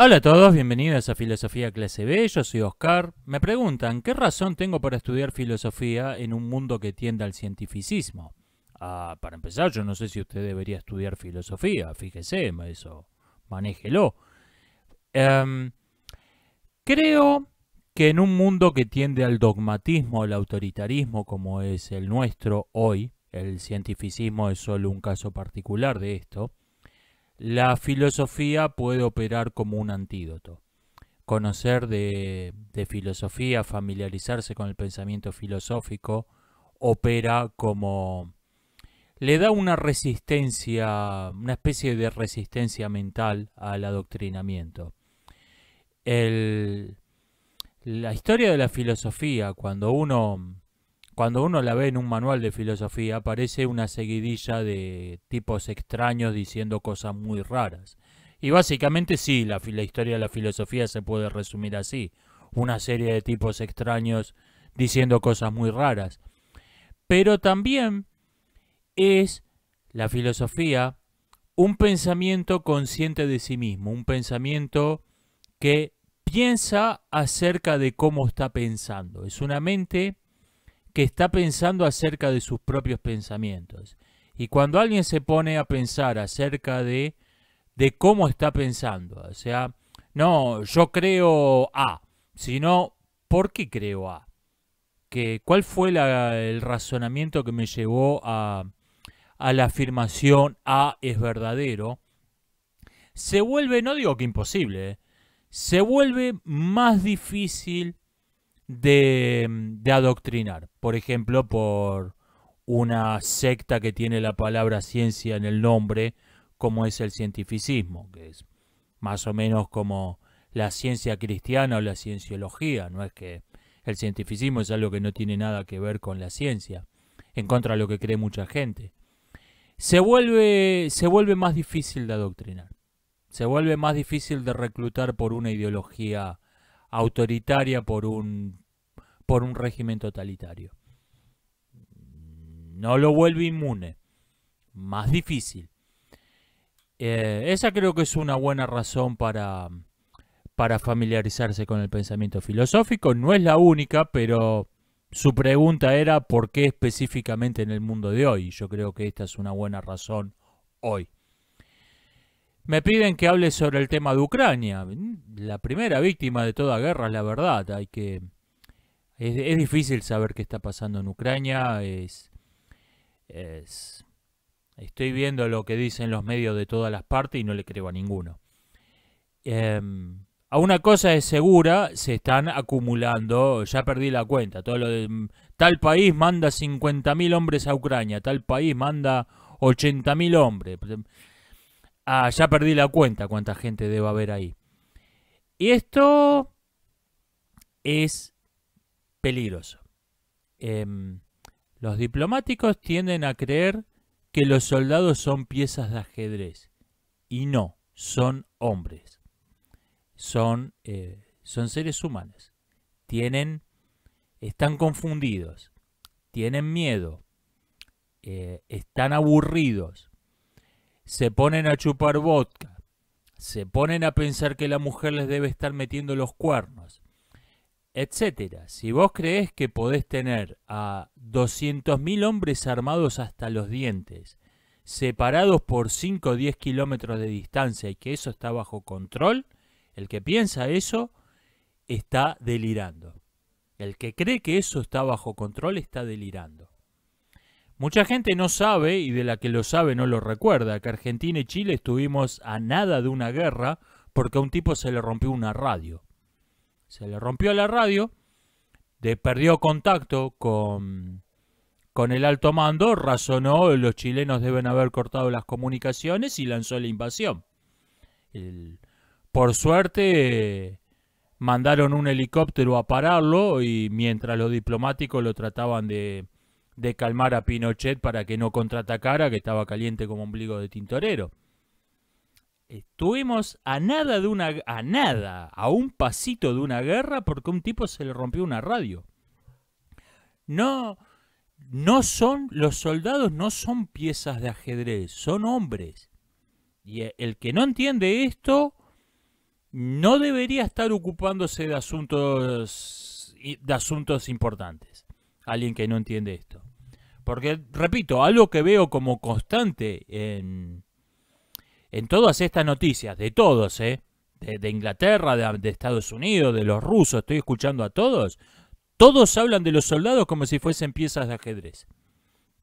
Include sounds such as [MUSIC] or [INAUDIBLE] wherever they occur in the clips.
Hola a todos, bienvenidos a Filosofía Clase B, yo soy Oscar. Me preguntan, ¿qué razón tengo para estudiar filosofía en un mundo que tiende al cientificismo? Ah, para empezar, yo no sé si usted debería estudiar filosofía, fíjese, eso, manéjelo. Em, creo que en un mundo que tiende al dogmatismo, al autoritarismo como es el nuestro hoy, el cientificismo es solo un caso particular de esto, la filosofía puede operar como un antídoto. Conocer de, filosofía, familiarizarse con el pensamiento filosófico, opera como... le da una resistencia, una especie de resistencia mental al adoctrinamiento. la historia de la filosofía, cuando uno cuando uno la ve en un manual de filosofía, aparece una seguidilla de tipos extraños diciendo cosas muy raras. Y básicamente sí, la, historia de la filosofía se puede resumir así. Una serie de tipos extraños diciendo cosas muy raras. Pero también es la filosofía un pensamiento consciente de sí mismo, un pensamiento que piensa acerca de cómo está pensando. Es una mente que está pensando acerca de sus propios pensamientos. Y cuando alguien se pone a pensar acerca de, de cómo está pensando, o sea, no, yo creo A, sino, ¿por qué creo A? Que, ¿Cuál fue el razonamiento que me llevó a, la afirmación A es verdadero? Se vuelve, no digo que imposible, ¿eh? se vuelve más difícil Mm, de, adoctrinar. Por ejemplo, por una secta que tiene la palabra ciencia en el nombre, como es el cientificismo, que es más o menos como la ciencia cristiana o la cienciología. No es que el cientificismo es algo que no tiene nada que ver con la ciencia, en contra de lo que cree mucha gente. Se vuelve, se vuelve más difícil de adoctrinar, se vuelve más difícil de reclutar por una ideología autoritaria, por un por un régimen totalitario. No lo vuelve inmune. Más difícil. Eh, esa creo que es una buena razón para, para familiarizarse con el pensamiento filosófico. No es la única, pero su pregunta era por qué específicamente en el mundo de hoy. Yo creo que esta es una buena razón hoy. Me piden que hable sobre el tema de Ucrania. La primera víctima de toda guerra la verdad. Hay que, es, difícil saber qué está pasando en Ucrania. Es, estoy viendo lo que dicen los medios de todas las partes y no le creo a ninguno. Em, a una cosa es segura, se están acumulando, ya perdí la cuenta, todo lo de, mm, tal país manda 50.000 hombres a Ucrania, tal país manda 80.000 hombres. Ah, ya perdí la cuenta cuánta gente debe haber ahí. Y esto es peligroso. Em, los diplomáticos tienden a creer que los soldados son piezas de ajedrez y no, son hombres, son, eh, son seres humanos, tienen, están confundidos, tienen miedo, eh, están aburridos, se ponen a chupar vodka, se ponen a pensar que la mujer les debe estar metiendo los cuernos, etcétera. Si vos crees que podés tener a 200.000 hombres armados hasta los dientes, separados por 5 o 10 kilómetros de distancia y que eso está bajo control, el que piensa eso está delirando. El que cree que eso está bajo control está delirando. Mucha gente no sabe, y de la que lo sabe no lo recuerda, que Argentina y Chile estuvimos a nada de una guerra porque a un tipo se le rompió una radio se le rompió la radio, de, perdió contacto con, con el alto mando, razonó los chilenos deben haber cortado las comunicaciones y lanzó la invasión. por suerte mandaron un helicóptero a pararlo y mientras los diplomáticos lo trataban de, de calmar a Pinochet para que no contraatacara, que estaba caliente como ombligo de tintorero estuvimos a nada de una a nada, a un pasito de una guerra porque un tipo se le rompió una radio. No no son los soldados no son piezas de ajedrez, son hombres. Y el que no entiende esto no debería estar ocupándose de asuntos de asuntos importantes. Alguien que no entiende esto. Porque repito, algo que veo como constante en en todas estas noticias, de todos, ¿eh? de, Inglaterra, de, de, Estados Unidos, de los rusos, estoy escuchando a todos, todos hablan de los soldados como si fuesen piezas de ajedrez,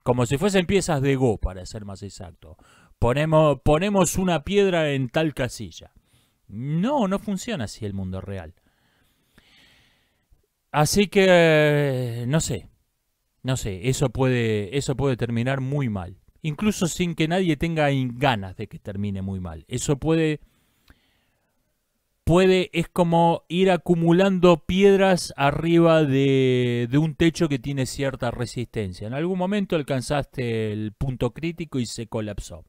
como si fuesen piezas de Go, para ser más exacto. Ponemos, ponemos una piedra en tal casilla. No, no funciona así el mundo real. Así que, no sé, no sé, eso puede, eso puede terminar muy mal incluso sin que nadie tenga ganas de que termine muy mal. Eso puede, puede, es como ir acumulando piedras arriba de, un techo que tiene cierta resistencia. En algún momento alcanzaste el punto crítico y se colapsó.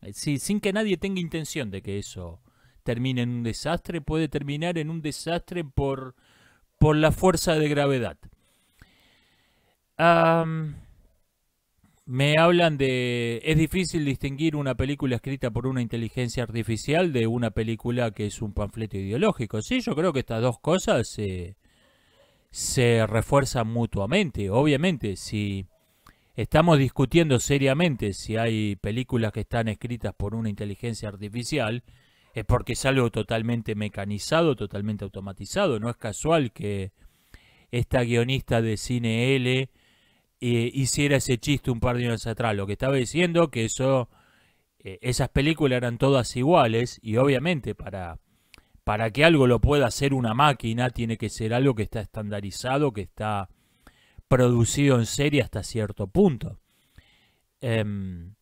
Eh, sí, sin que nadie tenga intención de que eso termine en un desastre, puede terminar en un desastre por, por la fuerza de gravedad. Me hablan de... Es difícil distinguir una película escrita por una inteligencia artificial de una película que es un panfleto ideológico. Sí, yo creo que estas dos cosas se refuerzan mutuamente. Obviamente, si estamos discutiendo seriamente si hay películas que están escritas por una inteligencia artificial, es porque es algo totalmente mecanizado, totalmente automatizado. No es casual que esta guionista de cine L eh, hiciera ese chiste un par de años atrás. Lo que estaba diciendo que eso, eh, esas películas eran todas iguales y obviamente para, que algo lo pueda hacer una máquina tiene que ser algo que está estandarizado, que está producido en serie hasta cierto punto. Em,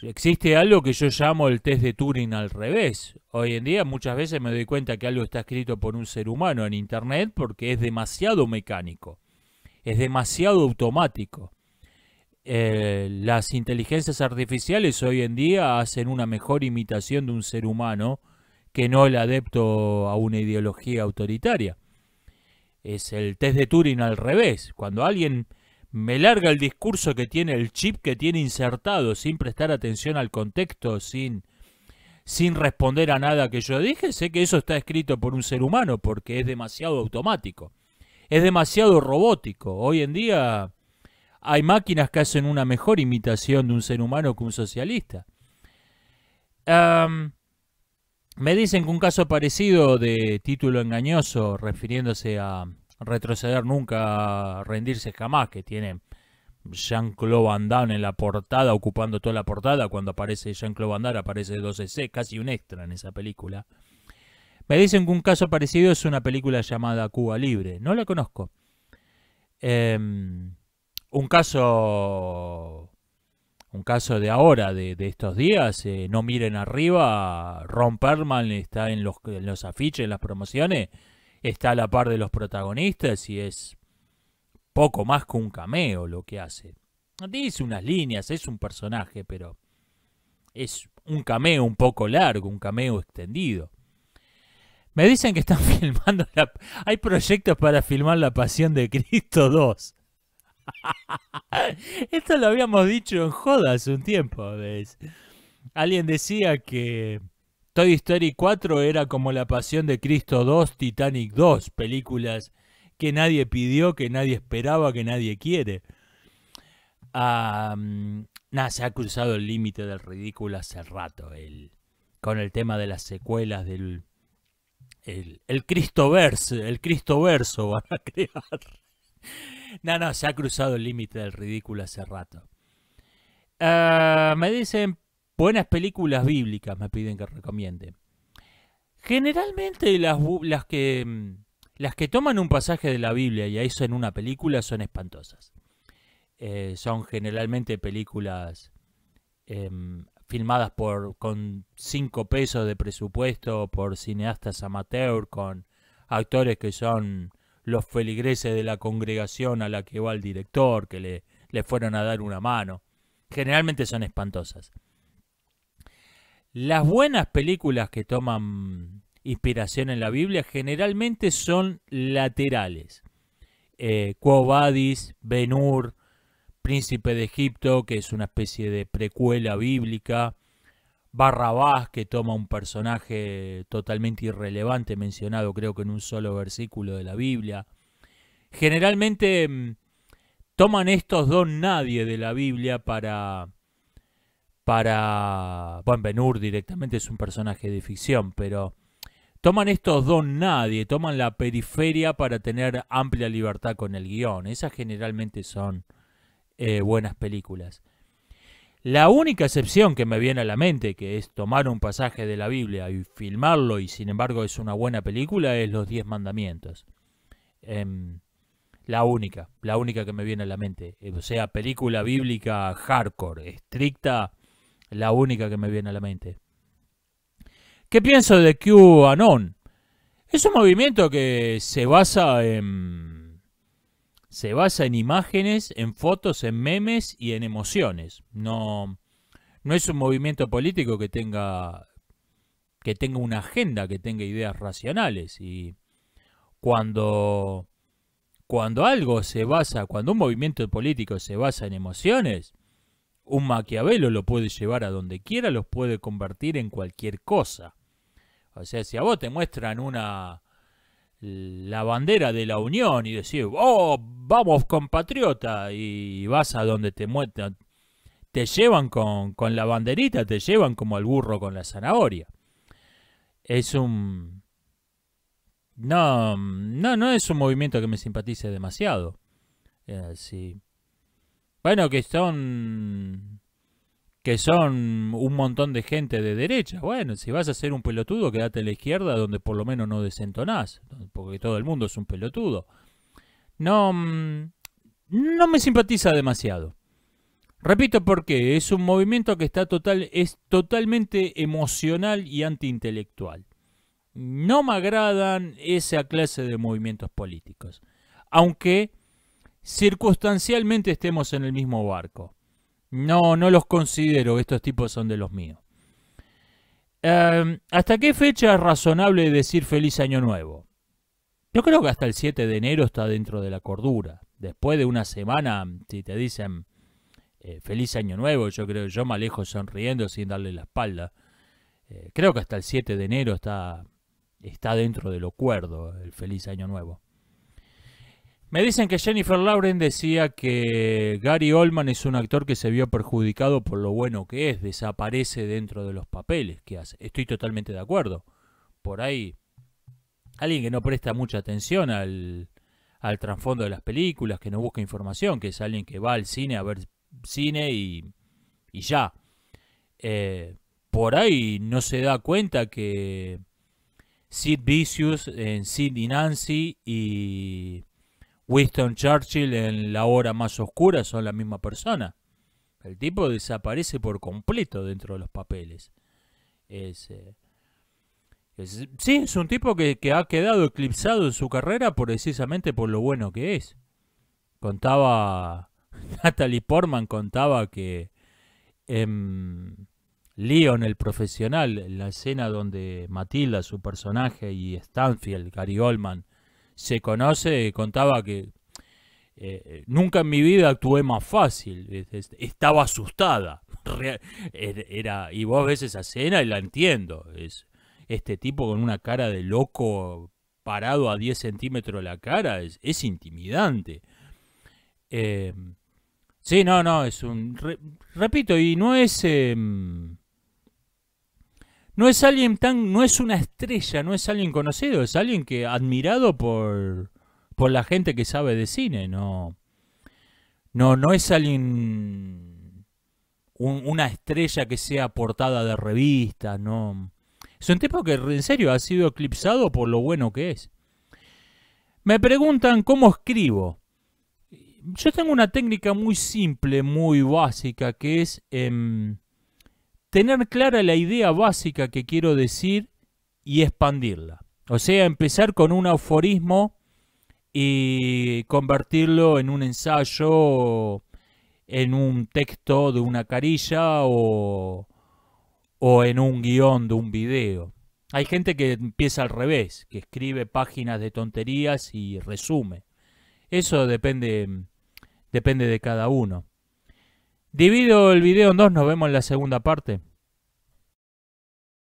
existe algo que yo llamo el test de Turing al revés. Hoy en día muchas veces me doy cuenta que algo está escrito por un ser humano en Internet porque es demasiado mecánico es demasiado automático. Eh, las inteligencias artificiales hoy en día hacen una mejor imitación de un ser humano que no el adepto a una ideología autoritaria. Es el test de Turing al revés. Cuando alguien me larga el discurso que tiene el chip que tiene insertado sin prestar atención al contexto, sin, sin responder a nada que yo dije, sé que eso está escrito por un ser humano porque es demasiado automático es demasiado robótico. Hoy en día hay máquinas que hacen una mejor imitación de un ser humano que un socialista. me dicen que un caso parecido de título engañoso, refiriéndose a retroceder nunca, rendirse jamás, que tiene Jean-Claude Van Damme en la portada, ocupando toda la portada, cuando aparece Jean-Claude Van Damme aparece 12C, e casi un extra en esa película. Me dicen que un caso parecido es una película llamada Cuba Libre. No la conozco. Em, un caso. Un caso de ahora, de, estos días, eh, no miren arriba, Ron Perlman está en los, en los afiches, en las promociones, está a la par de los protagonistas y es poco más que un cameo lo que hace. Dice unas líneas, es un personaje, pero es un cameo un poco largo, un cameo extendido. Me dicen que están [LAUGHS] filmando. Hay proyectos para filmar La Pasión de Cristo 2. [LAUGHS] Esto lo habíamos dicho en Jodas un tiempo. ¿ves? Alguien decía que Toy Story 4 era como La Pasión de Cristo 2, Titanic 2, películas que nadie pidió, que nadie esperaba, que nadie quiere. Nah, se ha cruzado el límite del ridículo hace rato el, con el tema de las secuelas del el, cristo verso el Cristoverso van a [LAUGHS] crear. No, no, se ha cruzado el límite del ridículo hace rato. Ah, me dicen buenas películas bíblicas, me piden que recomiende. Generalmente las, las, que, mm, las que toman un pasaje de la Biblia y eso en una película son espantosas. Eh, son generalmente películas em, filmadas por con 5 pesos de presupuesto por cineastas amateur, con actores que son los feligreses de la congregación a la que va el director, que le, le fueron a dar una mano. Generalmente son espantosas. Las buenas películas que toman inspiración en la Biblia generalmente son laterales. Eh, Quo Príncipe de Egipto, que es una especie de precuela bíblica, Barrabás, que toma un personaje totalmente irrelevante, mencionado creo que en un solo versículo de la Biblia. Generalmente mm, toman estos dos nadie de la Biblia para... para... Bueno, Benur directamente es un personaje de ficción, pero... Toman estos dos nadie, toman la periferia para tener amplia libertad con el guión. Esas generalmente son eh, buenas películas. La única excepción que me viene a la mente, que es tomar un pasaje de la Biblia y filmarlo y sin embargo es una buena película, es Los Diez Mandamientos. Em, la única, la única que me viene a la mente. Eh, o sea, película bíblica hardcore, estricta, la única que me viene a la mente. ¿Qué pienso de QAnon? Es un movimiento que se basa en se basa en imágenes, en fotos, en memes y en emociones. No, no es un movimiento político que tenga, que tenga una agenda, que tenga ideas racionales. Y cuando, cuando algo se basa, cuando un movimiento político se basa en emociones, un maquiavelo lo puede llevar a donde quiera, los puede convertir en cualquier cosa. O sea, si a vos te muestran una la bandera de la Unión y decir, oh, vamos compatriota, y vas a donde te muestran, te llevan con, con, la banderita, te llevan como al burro con la zanahoria. Es un... No, no, no es un movimiento que me simpatice demasiado. Eh, bueno, que son que son un montón de gente de derecha. Bueno, si vas a ser un pelotudo, quédate a la izquierda donde por lo menos no desentonás, porque todo el mundo es un pelotudo. No, mm, no me simpatiza demasiado. Repito porque es un movimiento que está total, es totalmente emocional y antiintelectual. No me agradan esa clase de movimientos políticos, aunque circunstancialmente estemos en el mismo barco. No, no los considero, estos tipos son de los míos. Em, ¿Hasta qué fecha es razonable decir feliz año nuevo? Yo creo que hasta el 7 de enero está dentro de la cordura. Después de una semana, si te dicen eh, feliz año nuevo, yo creo yo me alejo sonriendo sin darle la espalda. Eh, creo que hasta el 7 de enero está, está dentro de lo cuerdo el feliz año nuevo. Me dicen que Jennifer Lauren decía que Gary Oldman es un actor que se vio perjudicado por lo bueno que es, desaparece dentro de los papeles que hace. Estoy totalmente de acuerdo. Por ahí, alguien que no presta mucha atención al, trasfondo de las películas, que no busca información, que es alguien que va al cine a ver cine y, ya. Eh, por ahí no se da cuenta que Sid Vicious en Sid y Nancy y Winston Churchill en la hora más oscura son la misma persona. El tipo desaparece por completo dentro de los papeles. Eh, sí, es un tipo que, ha quedado eclipsado en su carrera precisamente por lo bueno que es. Contaba, [LAUGHS] Natalie Portman contaba que en em, Leon, el profesional, en la escena donde Matilda, su personaje, y Stanfield, Gary Oldman, se conoce, contaba que eh, nunca en mi vida actué más fácil, estaba asustada. [LAUGHS] Er, era, y vos ves esa cena y la entiendo. Es, este tipo con una cara de loco parado a 10 centímetros de la cara es, intimidante. Eh, sí, no, no, es un... repito, y no es... Em, no es alguien tan, no es una estrella, no es alguien conocido, es alguien que admirado por, por la gente que sabe de cine, no, no, no es alguien una estrella que sea portada de revista. no. Es un tipo que en serio ha sido eclipsado por lo bueno que es. Me preguntan cómo escribo. Yo tengo una técnica muy simple, muy básica, que es em, tener clara la idea básica que quiero decir y expandirla. O sea, empezar con un aforismo y convertirlo en un ensayo, en un texto de una carilla o, en un guión de un video. Hay gente que empieza al revés, que escribe páginas de tonterías y resume. Eso depende, depende de cada uno. Divido el video en dos, nos vemos en la segunda parte.